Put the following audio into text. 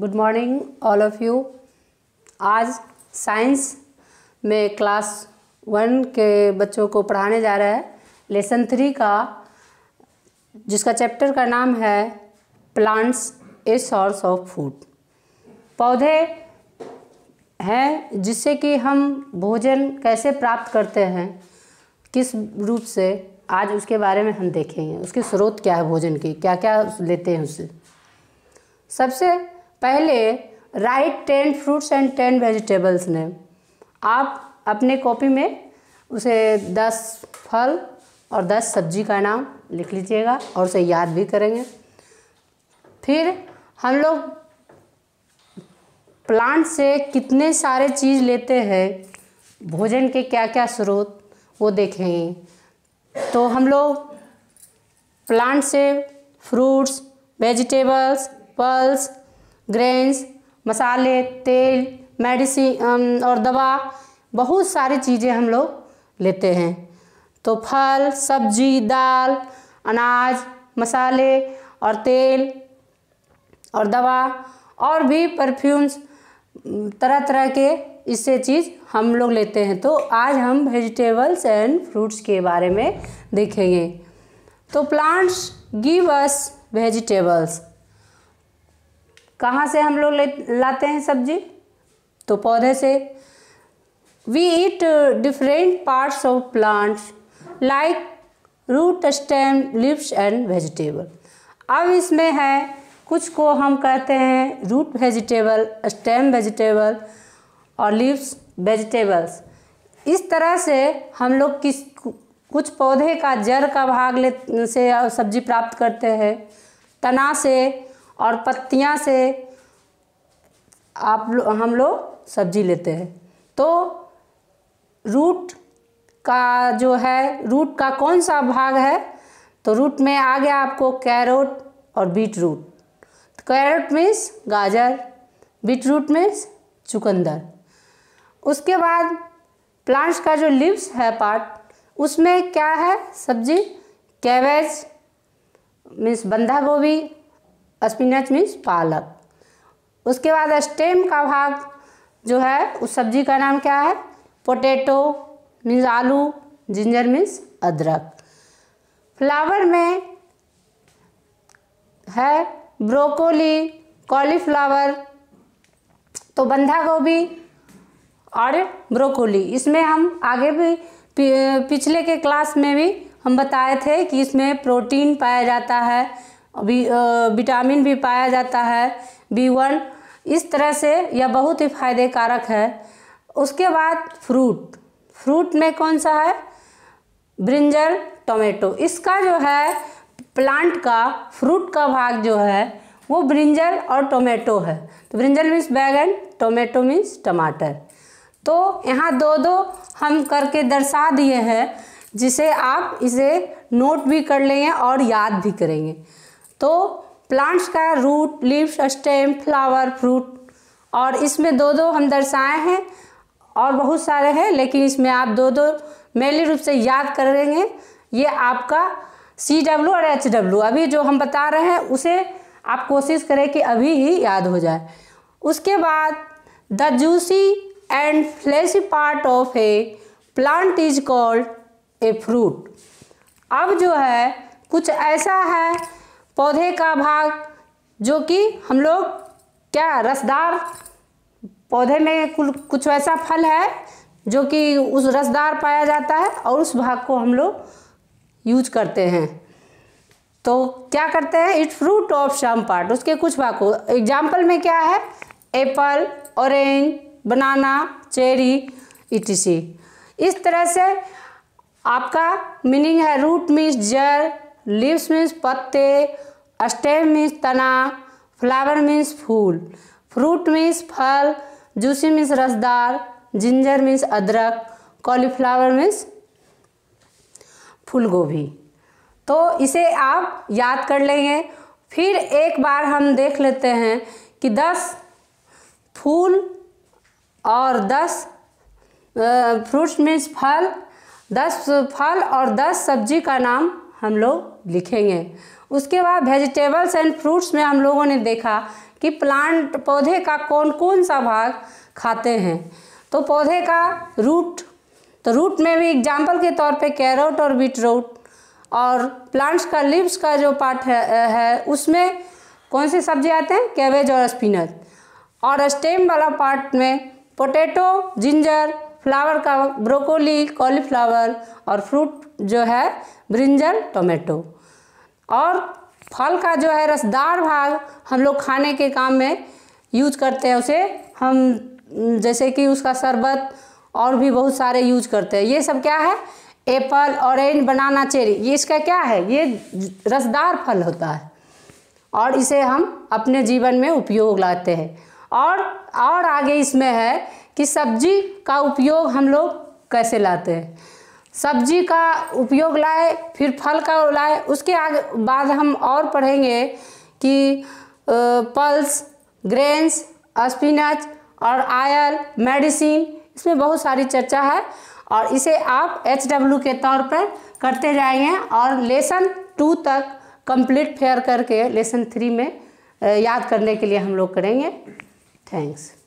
Good morning all of you आज science में class one के बच्चों को पढ़ाने जा रहा है लेसन थ्री का जिसका चैप्टर का नाम है plants a source of food पौधे हैं जिससे कि हम भोजन कैसे प्राप्त करते हैं किस रूप से आज उसके बारे में हम देखेंगे उसके स्रोत क्या है भोजन के क्या क्या लेते हैं उससे सबसे पहले write ten fruits and ten vegetables ने आप अपने कॉपी में उसे दस फल और दस सब्जी का नाम लिख लीजिएगा और उसे याद भी करेंगे फिर हम लोग प्लांट से कितने सारे चीज़ लेते हैं भोजन के क्या क्या स्रोत वो देखेंगे तो हम लोग प्लांट से फ्रूट्स वेजिटेबल्स पल्स ग्रेन्स मसाले तेल मेडिसिन और दवा बहुत सारी चीज़ें हम लोग लेते हैं तो फल सब्जी दाल अनाज मसाले और तेल और दवा और भी परफ्यूम्स तरह तरह के इससे चीज़ हम लोग लेते हैं तो आज हम वेजिटेबल्स एंड फ्रूट्स के बारे में देखेंगे तो प्लांट्स गिव अस वेजिटेबल्स कहाँ से हम लोग लाते हैं सब्जी तो पौधे से we eat different parts of plants like root stem leaves and vegetable अब इसमें है कुछ को हम कहते हैं रूट वेजिटेबल स्टेम वेजिटेबल और लिप्स वेजिटेबल्स इस तरह से हम लोग किस कुछ पौधे का जड़ का भाग ले से सब्जी प्राप्त करते हैं तना से और पत्तियाँ से आप लो, हम लोग सब्जी लेते हैं तो रूट का जो है रूट का कौन सा भाग है तो रूट में आ गया आपको कैरोट और बीट रूट तो कैरोट मीन्स गाजर बीट रूट मीन्स चुकंदर उसके बाद प्लांट्स का जो लिव्स है पार्ट उसमें क्या है सब्जी कैबेज मीन्स बंधा गोभी स्पिनच मीन्स पालक उसके बाद स्टेम का भाग जो है उस सब्जी का नाम क्या है पोटैटो मीन्स आलू जिंजर मीन्स अदरक फ्लावर में है ब्रोकोली कॉलीफ्लावर तो बंधा गोभी और ब्रोकोली इसमें हम आगे भी पिछले के क्लास में भी हम बताए थे कि इसमें प्रोटीन पाया जाता है विटामिन भी पाया जाता है बी वन इस तरह से यह बहुत ही फायदेकारक है उसके बाद फ्रूट फ्रूट में कौन सा है ब्रिंजल टोमेटो इसका जो है प्लांट का फ्रूट का भाग जो है वो ब्रिंजल और टोमेटो है तो ब्रिंजल मीन्स बैगन टोमेटो मीन्स टमाटर तो यहाँ दो दो हम करके दर्शा दिए हैं जिसे आप इसे नोट भी कर लेंगे और याद भी करेंगे तो प्लांट्स का root leaves stem flower fruit और इसमें दो दो हम दर्शाए हैं और बहुत सारे हैं लेकिन इसमें आप दो दो मेनली रूप से याद करेंगे ये आपका सी डब्ल्यू और एच डब्ल्यू अभी जो हम बता रहे हैं उसे आप कोशिश करें कि अभी ही याद हो जाए उसके बाद the juicy and fleshy part of a plant is called a fruit अब जो है कुछ ऐसा है पौधे का भाग जो कि हम लोग क्या रसदार पौधे में कुछ वैसा फल है जो कि उस रसदार पाया जाता है और उस भाग को हम लोग यूज करते हैं तो क्या करते हैं it fruit of some part उसके कुछ भाग को एग्जाम्पल में क्या है apple orange banana cherry ETC इस तरह से आपका मीनिंग है रूट मीन्स जड़ लीव्स मीन्स पत्ते स्टेम मीन्स तना फ्लावर मीन्स फूल फ्रूट मीन्स फल जूसी मीन्स रसदार जिंजर मीन्स अदरक कॉलीफ्लावर मीन्स फूल गोभी तो इसे आप याद कर लेंगे फिर एक बार हम देख लेते हैं कि दस फूल और दस फ्रूट्स मीन्स फल दस फल और दस सब्जी का नाम हम लोग लिखेंगे उसके बाद वेजिटेबल्स एंड फ्रूट्स में हम लोगों ने देखा कि प्लांट पौधे का कौन कौन सा भाग खाते हैं तो पौधे का रूट तो रूट में भी एग्जाम्पल के तौर पे कैरोट और बीट रूट और प्लांट्स का लिप्स का जो पार्ट है, है उसमें कौन से सब्जी आते हैं कैबेज और स्पिनच और स्टेम वाला पार्ट में पोटैटो जिंजर फ्लावर का ब्रोकोली कॉलीफ्लावर और फ्रूट जो है ब्रिंजल टोमेटो और फल का जो है रसदार भाग हम लोग खाने के काम में यूज करते हैं उसे हम जैसे कि उसका शरबत और भी बहुत सारे यूज करते हैं ये सब क्या है एप्पल ऑरेंज बनाना चेरी ये इसका क्या है ये रसदार फल होता है और इसे हम अपने जीवन में उपयोग लाते हैं और और आगे इसमें है कि सब्जी का उपयोग हम लोग कैसे लाते हैं सब्जी का उपयोग लाए फिर फल का लाए उसके आगे बाद हम और पढ़ेंगे कि पल्स ग्रेन्स स्पिनच और आयल मेडिसिन इसमें बहुत सारी चर्चा है और इसे आप एच डब्ल्यू के तौर पर करते जाएंगे और लेसन टू तक कंप्लीट फेयर करके लेसन थ्री में याद करने के लिए हम लोग करेंगे Thanks.